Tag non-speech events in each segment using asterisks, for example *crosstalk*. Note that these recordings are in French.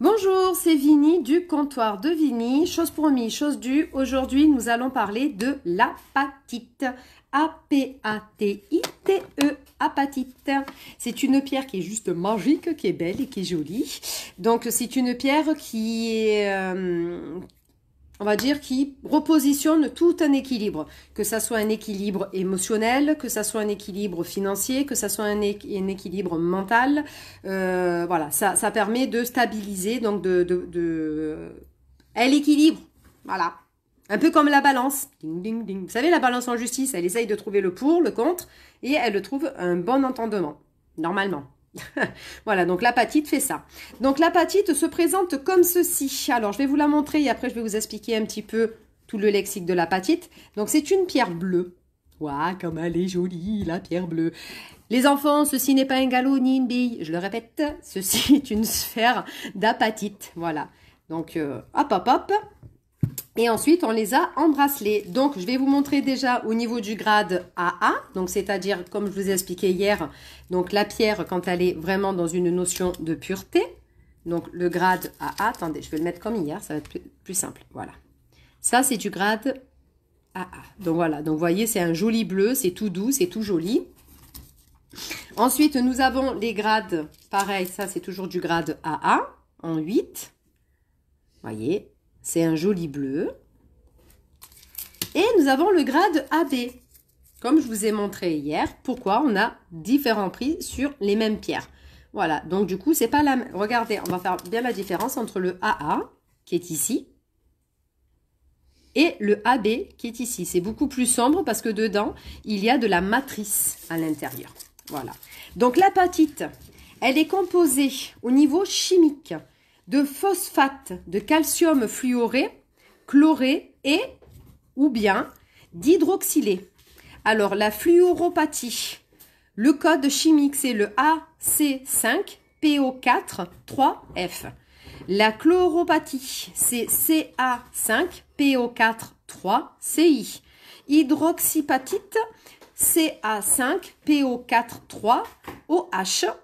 Bonjour, c'est Vini du comptoir de Vini. Chose promis, chose due. Aujourd'hui, nous allons parler de l'apatite. A-P-A-T-I-T-E, e, apatite. C'est une pierre qui est juste magique, qui est belle et qui est jolie. Donc, c'est une pierre qui est, euh, on va dire, qui repositionne tout un équilibre, que ça soit un équilibre émotionnel, que ça soit un équilibre financier, que ça soit un, équilibre mental. Euh, voilà, ça, ça, permet de stabiliser, donc de, de, Elle équilibre, voilà. Un peu comme la balance. Ding, ding, ding. Vous savez, la balance en justice, elle essaye de trouver le pour, le contre, et elle trouve un bon entendement, normalement. *laughs* voilà, donc l'apatite fait ça. Donc l'apatite se présente comme ceci. Alors, je vais vous la montrer et après, je vais vous expliquer un petit peu tout le lexique de l'apatite. Donc, c'est une pierre bleue. Waouh, comme elle est jolie, la pierre bleue. Les enfants, ceci n'est pas un galop ni une bille. Je le répète, ceci *laughs* est une sphère d'apatite. Voilà. Donc, euh, hop, hop, hop. Et ensuite, on les a embracelés. Donc, je vais vous montrer déjà au niveau du grade AA. Donc, c'est-à-dire, comme je vous ai expliqué hier, donc la pierre, quand elle est vraiment dans une notion de pureté. Donc, le grade AA, attendez, je vais le mettre comme hier, ça va être plus, simple. Voilà. Ça, c'est du grade AA. Donc, voilà. Donc, vous voyez, c'est un joli bleu, c'est tout doux, c'est tout joli. Ensuite, nous avons les grades, pareil, ça, c'est toujours du grade AA, en 8. Vous voyez, c'est un joli bleu. Et nous avons le grade AB. Comme je vous ai montré hier, pourquoi on a différents prix sur les mêmes pierres. Voilà, donc du coup, c'est pas la même. Regardez, on va faire bien la différence entre le AA, qui est ici, et le AB, qui est ici. C'est beaucoup plus sombre parce que dedans, il y a de la matrice à l'intérieur. Voilà. Donc l'apatite, elle est composée au niveau chimique de phosphate de calcium fluoré, chloré et ou bien d'hydroxylé. Alors la fluoropathie, le code chimique c'est le ac 5 po 43 f La chloropathie c'est ca 5 po 43 ci Hydroxypatite ca 5 po 43 oh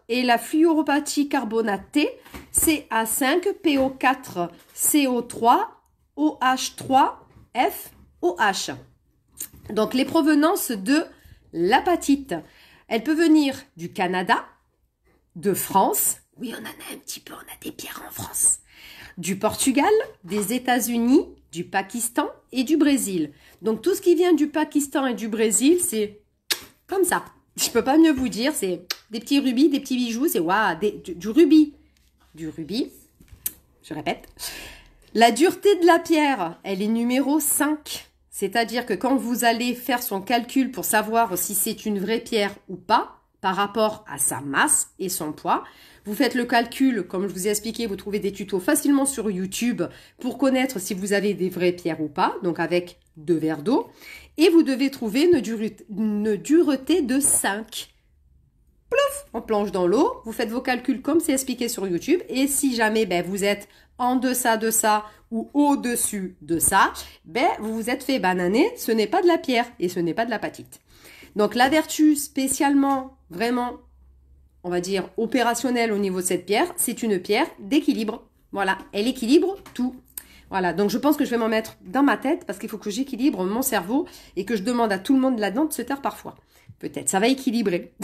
et la fluoropathie carbonatée CA5PO4-CO3-OH3-FOH. Donc les provenances de l'apatite. Elle peut venir du Canada, de France, oui on en a un petit peu, on a des pierres en France, du Portugal, des États-Unis, du Pakistan et du Brésil. Donc tout ce qui vient du Pakistan et du Brésil, c'est comme ça. Je peux pas mieux vous dire. C'est des petits rubis, des petits bijoux. C'est waouh, du, du rubis. Du rubis. Je répète. La dureté de la pierre, elle est numéro 5. C'est-à-dire que quand vous allez faire son calcul pour savoir si c'est une vraie pierre ou pas, par rapport à sa masse et son poids. Vous faites le calcul, comme je vous ai expliqué, vous trouvez des tutos facilement sur YouTube pour connaître si vous avez des vraies pierres ou pas, donc avec deux verres d'eau et vous devez trouver une, dureté, de 5. Plouf On plonge dans l'eau, vous faites vos calculs comme c'est expliqué sur YouTube et si jamais ben, vous êtes en deçà de ça ou au-dessus de ça, ben, vous vous êtes fait bananer, ce n'est pas de la pierre et ce n'est pas de l'apatite. Donc la vertu spécialement, vraiment, on va dire opérationnelle au niveau de cette pierre, c'est une pierre d'équilibre. Voilà, elle équilibre tout. Voilà, donc je pense que je vais m'en mettre dans ma tête parce qu'il faut que j'équilibre mon cerveau et que je demande à tout le monde là-dedans de se taire parfois. Peut-être, ça va équilibrer.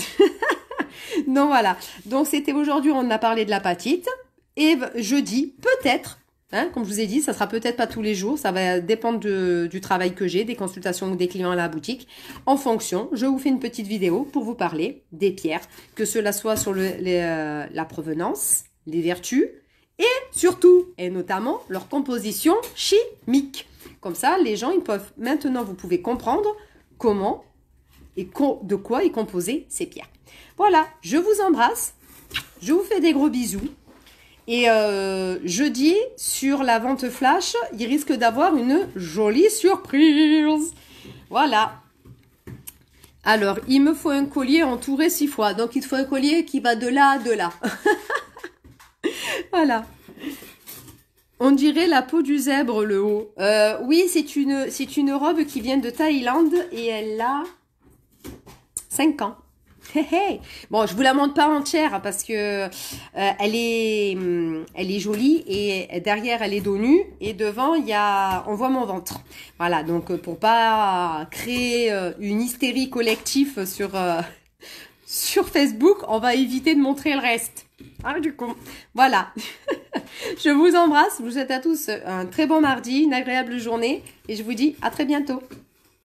Non, *laughs* voilà, donc c'était aujourd'hui, on a parlé de l'apatite. Et dis peut-être, Hein, comme je vous ai dit, ça sera peut-être pas tous les jours, ça va dépendre du travail que j'ai, des consultations ou des clients à la boutique. En fonction, je vous fais une petite vidéo pour vous parler des pierres, que cela soit sur euh, la provenance, les vertus, et surtout, et notamment, leur composition chimique. Comme ça, les gens, ils peuvent, maintenant, vous pouvez comprendre comment et de quoi est composée ces pierres. Voilà, je vous embrasse, je vous fais des gros bisous. Et euh, jeudi, sur la vente flash, il risque d'avoir une jolie surprise. Voilà. Alors, il me faut un collier entouré six fois. Donc, il faut un collier qui va de là à de là. *laughs* Voilà. On dirait la peau du zèbre, le haut. Euh, oui, c'est une, c'est une robe qui vient de Thaïlande et elle a 5 ans. Bon, je vous la montre pas entière parce que euh, elle est, hmm, elle est jolie et derrière elle est dos nu et devant il y a, on voit mon ventre. Voilà, donc euh, pour pas créer une hystérie collective sur *laughs* sur Facebook, on va éviter de montrer le reste. Ah, du coup Voilà. *laughs* je vous embrasse. Je vous souhaite à tous un très bon mardi, une agréable journée. Et je vous dis à très bientôt.